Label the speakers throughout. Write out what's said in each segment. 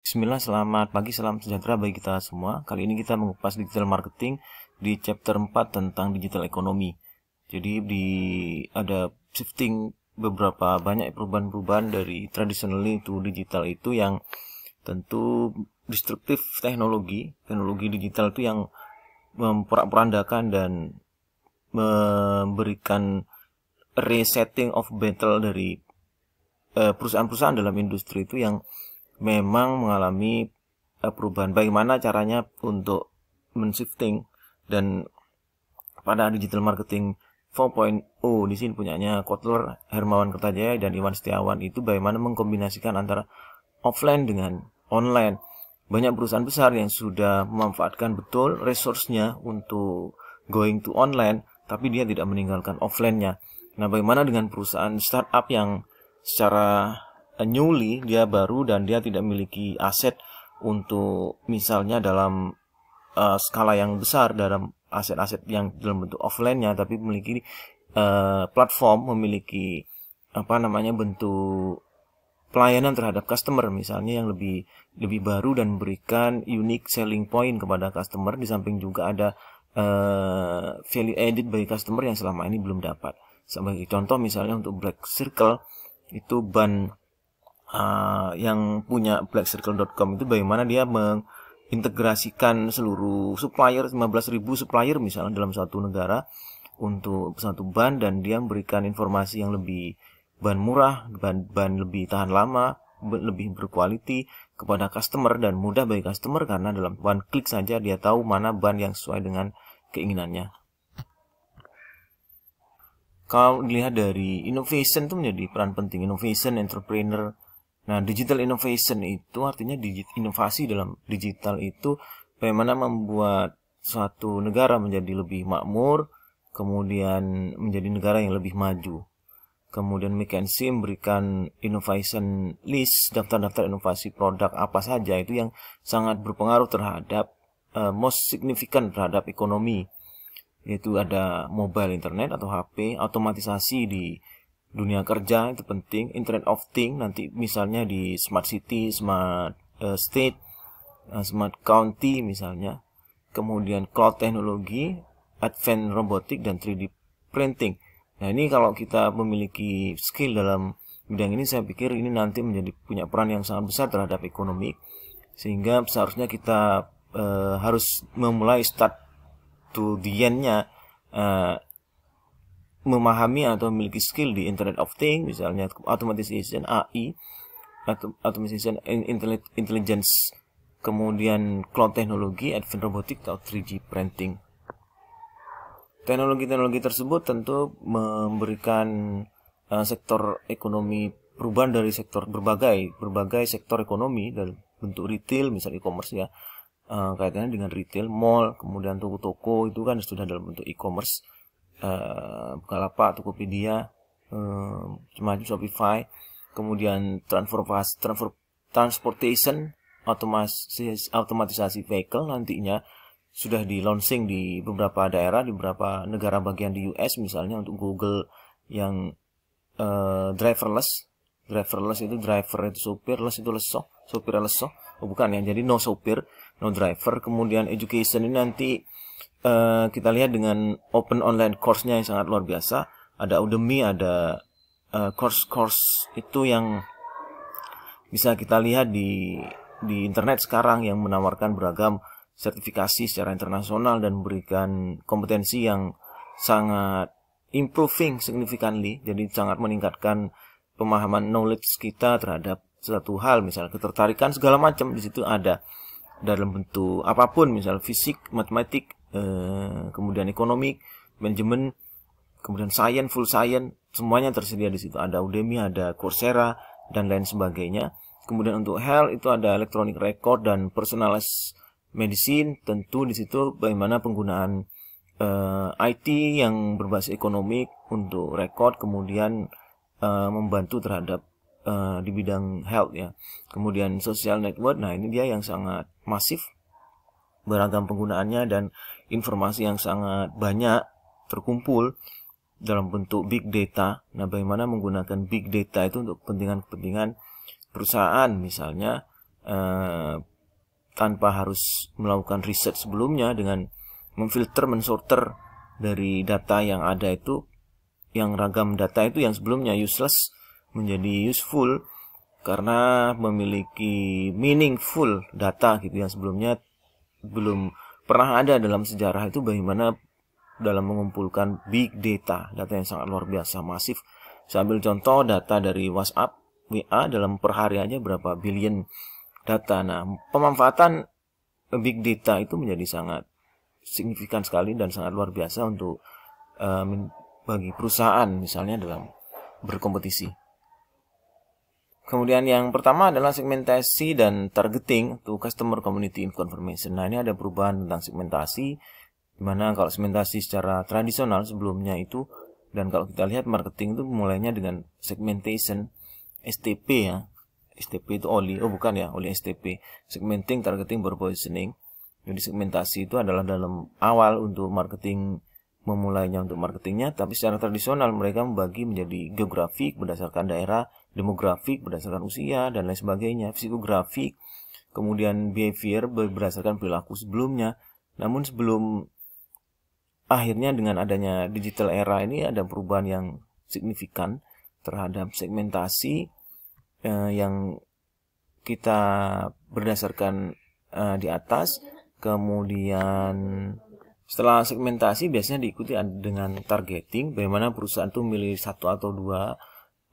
Speaker 1: Bismillah, selamat pagi, salam sejahtera bagi kita semua. Kali ini kita mengupas digital marketing di chapter 4 tentang digital ekonomi. Jadi di ada shifting beberapa banyak perubahan-perubahan dari traditionally itu digital itu yang tentu destruktif teknologi, teknologi digital itu yang memperandakan dan memberikan resetting of battle dari eh, perusahaan-perusahaan dalam industri itu yang memang mengalami eh, perubahan bagaimana caranya untuk men-shifting dan pada digital marketing 4.0 di sini punyanya Kotler, Hermawan Kertajaya dan Iwan Setiawan itu bagaimana mengkombinasikan antara offline dengan online. Banyak perusahaan besar yang sudah memanfaatkan betul resource-nya untuk going to online tapi dia tidak meninggalkan offline-nya. Nah, bagaimana dengan perusahaan startup yang secara Eh, newly dia baru dan dia tidak memiliki aset untuk misalnya dalam uh, skala yang besar dalam aset-aset yang dalam bentuk offline-nya tapi memiliki uh, platform memiliki apa namanya bentuk pelayanan terhadap customer misalnya yang lebih lebih baru dan memberikan unique selling point kepada customer di samping juga ada uh, value added bagi customer yang selama ini belum dapat sebagai contoh misalnya untuk Black Circle itu ban uh, yang punya blackcircle.com itu bagaimana dia mengintegrasikan seluruh supplier 15.000 supplier misalnya dalam satu negara untuk satu ban dan dia memberikan informasi yang lebih ban murah, ban ban lebih tahan lama, lebih berkualiti kepada customer dan mudah bagi customer karena dalam one klik saja dia tahu mana ban yang sesuai dengan keinginannya. Kalau dilihat dari innovation itu menjadi peran penting, innovation, entrepreneur, Nah, digital innovation itu artinya inovasi dalam digital itu bagaimana membuat suatu negara menjadi lebih makmur, kemudian menjadi negara yang lebih maju. Kemudian McKinsey memberikan innovation list, daftar-daftar inovasi produk apa saja itu yang sangat berpengaruh terhadap uh, most significant terhadap ekonomi. Yaitu ada mobile internet atau HP, otomatisasi di dunia kerja itu penting internet of thing nanti misalnya di smart city smart uh, state uh, smart county misalnya kemudian cloud teknologi advanced robotik dan 3D printing nah ini kalau kita memiliki skill dalam bidang ini saya pikir ini nanti menjadi punya peran yang sangat besar terhadap ekonomi sehingga seharusnya kita uh, harus memulai start to the end-nya uh, memahami atau memiliki skill di Internet of Things, misalnya automatization AI, automation intelligence, kemudian cloud teknologi, advanced robotik atau 3D printing. Teknologi-teknologi tersebut tentu memberikan uh, sektor ekonomi perubahan dari sektor berbagai berbagai sektor ekonomi dari bentuk retail, misalnya e-commerce ya, uh, kaitannya dengan retail, mall, kemudian toko-toko itu kan sudah dalam bentuk e-commerce uh, Bukalapak, Tokopedia, uh, Shopify, kemudian transfer, transfer, transportation otomatis, automatisasi vehicle nantinya sudah di launching di beberapa daerah di beberapa negara bagian di US misalnya untuk Google yang uh, driverless driverless itu driver itu sopir itu leso sopir leso oh, bukan ya jadi no sopir no driver kemudian education ini nanti uh, kita lihat dengan open online course-nya yang sangat luar biasa. Ada Udemy, ada eh, course course-course itu yang bisa kita lihat di di internet sekarang yang menawarkan beragam sertifikasi secara internasional dan memberikan kompetensi yang sangat improving significantly, jadi sangat meningkatkan pemahaman knowledge kita terhadap suatu hal, misal ketertarikan segala macam di situ ada dalam bentuk apapun, misal fisik, matematik, Eh, kemudian ekonomi, manajemen, kemudian science, full science, semuanya tersedia di situ. Ada Udemy, ada Coursera, dan lain sebagainya. Kemudian untuk health itu ada electronic record dan personalized medicine. Tentu di situ bagaimana penggunaan uh, eh, IT yang berbasis ekonomi untuk record kemudian uh, membantu terhadap uh, di bidang health ya. Kemudian social network. Nah, ini dia yang sangat masif beragam penggunaannya dan informasi yang sangat banyak terkumpul dalam bentuk big data. Nah, bagaimana menggunakan big data itu untuk kepentingan-kepentingan perusahaan misalnya eh, tanpa harus melakukan riset sebelumnya dengan memfilter, mensorter dari data yang ada itu yang ragam data itu yang sebelumnya useless menjadi useful karena memiliki meaningful data gitu yang sebelumnya belum pernah ada dalam sejarah itu bagaimana dalam mengumpulkan big data, data yang sangat luar biasa masif. sambil contoh data dari WhatsApp, WA dalam per hari aja berapa billion data. Nah, pemanfaatan big data itu menjadi sangat signifikan sekali dan sangat luar biasa untuk uh, bagi perusahaan misalnya dalam berkompetisi. Kemudian yang pertama adalah segmentasi dan targeting to customer community information. Nah ini ada perubahan tentang segmentasi, dimana kalau segmentasi secara tradisional sebelumnya itu dan kalau kita lihat marketing itu mulainya dengan segmentation STP ya. STP itu oli, oh bukan ya, oli STP. Segmenting, targeting, positioning. Jadi segmentasi itu adalah dalam awal untuk marketing memulainya untuk marketingnya, tapi secara tradisional mereka membagi menjadi geografik berdasarkan daerah, demografik berdasarkan usia dan lain sebagainya, psikografik, kemudian behavior berdasarkan perilaku sebelumnya. Namun sebelum akhirnya dengan adanya digital era ini ada perubahan yang signifikan terhadap segmentasi eh, yang kita berdasarkan eh, di atas, kemudian setelah segmentasi biasanya diikuti dengan targeting, bagaimana perusahaan itu milih satu atau dua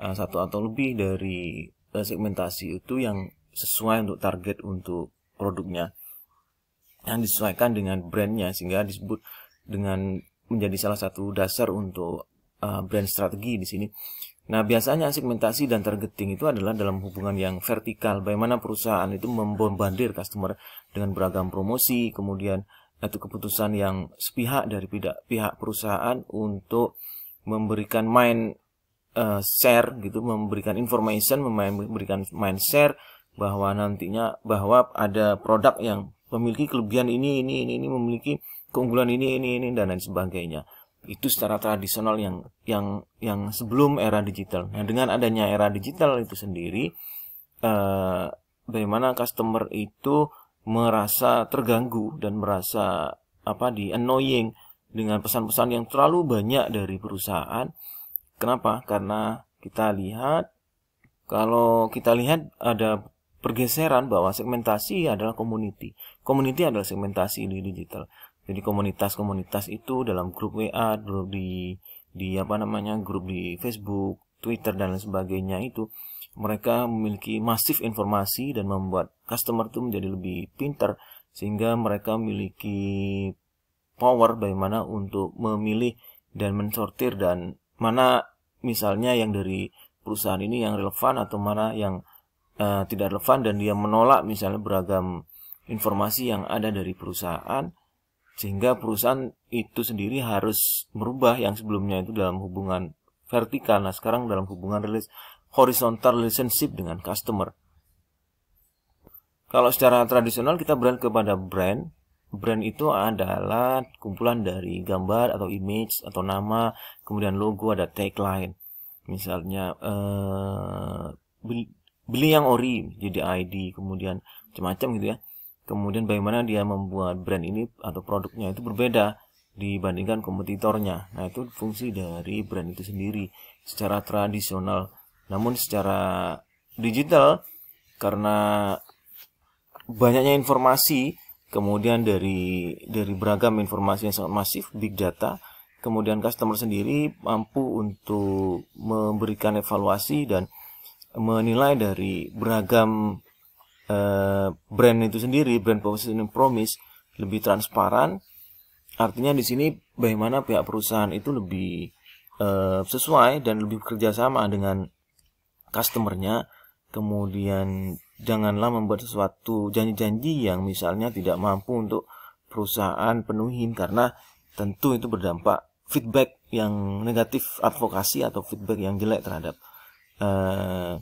Speaker 1: uh, satu atau lebih dari uh, segmentasi itu yang sesuai untuk target untuk produknya yang disesuaikan dengan brandnya sehingga disebut dengan menjadi salah satu dasar untuk uh, brand strategi di sini. Nah, biasanya segmentasi dan targeting itu adalah dalam hubungan yang vertikal, bagaimana perusahaan itu membombardir customer dengan beragam promosi, kemudian itu keputusan yang sepihak dari pihak, pihak perusahaan untuk memberikan main uh, share gitu memberikan information memberikan mind share bahwa nantinya bahwa ada produk yang memiliki kelebihan ini ini ini ini memiliki keunggulan ini ini ini dan lain sebagainya itu secara tradisional yang yang yang sebelum era digital. Nah dengan adanya era digital itu sendiri uh, bagaimana customer itu merasa terganggu dan merasa apa di annoying dengan pesan-pesan yang terlalu banyak dari perusahaan Kenapa? Karena kita lihat kalau kita lihat ada pergeseran bahwa segmentasi adalah community. Community adalah segmentasi di digital. Jadi komunitas-komunitas itu dalam grup WA, grup di di apa namanya, grup di Facebook, Twitter dan lain sebagainya itu mereka memiliki masif informasi dan membuat customer itu menjadi lebih pintar sehingga mereka memiliki power bagaimana untuk memilih dan mensortir dan mana misalnya yang dari perusahaan ini yang relevan atau mana yang uh, tidak relevan dan dia menolak misalnya beragam informasi yang ada dari perusahaan sehingga perusahaan itu sendiri harus merubah yang sebelumnya itu dalam hubungan vertikal nah sekarang dalam hubungan horizontal relationship dengan customer kalau secara tradisional kita beralih kepada brand Brand itu adalah kumpulan dari gambar atau image atau nama, kemudian logo ada tagline. Misalnya uh, beli yang ori jadi ID, kemudian macam-macam gitu ya. Kemudian bagaimana dia membuat brand ini atau produknya itu berbeda dibandingkan kompetitornya. Nah, itu fungsi dari brand itu sendiri secara tradisional. Namun secara digital karena banyaknya informasi kemudian dari dari beragam informasi yang sangat masif big data kemudian customer sendiri mampu untuk memberikan evaluasi dan menilai dari beragam uh, brand itu sendiri brand positioning promise lebih transparan artinya di sini bagaimana pihak perusahaan itu lebih uh, sesuai dan lebih bekerja sama dengan customernya kemudian janganlah membuat sesuatu janji-janji yang misalnya tidak mampu untuk perusahaan penuhin karena tentu itu berdampak feedback yang negatif advokasi atau feedback yang jelek terhadap uh,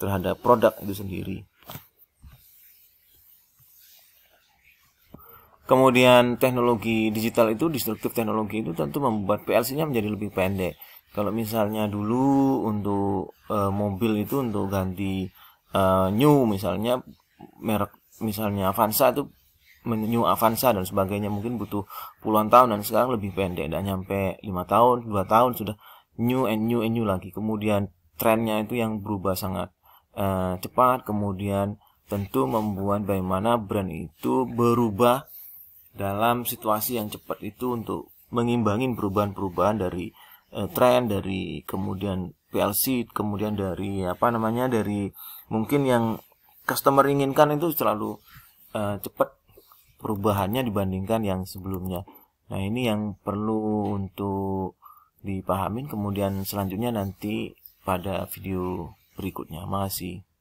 Speaker 1: terhadap produk itu sendiri. Kemudian teknologi digital itu destruktif teknologi itu tentu membuat PLC-nya menjadi lebih pendek. Kalau misalnya dulu untuk e, mobil itu untuk ganti uh, new misalnya merek misalnya Avanza itu new Avanza dan sebagainya mungkin butuh puluhan tahun dan sekarang lebih pendek dan nyampe lima tahun dua tahun sudah new and new and new lagi kemudian trennya itu yang berubah sangat uh, cepat kemudian tentu membuat bagaimana brand itu berubah dalam situasi yang cepat itu untuk mengimbangi perubahan-perubahan dari uh, tren dari kemudian PLC kemudian dari apa namanya dari mungkin yang customer inginkan itu selalu uh, cepat perubahannya dibandingkan yang sebelumnya. Nah, ini yang perlu untuk dipahamin kemudian selanjutnya nanti pada video berikutnya. masih.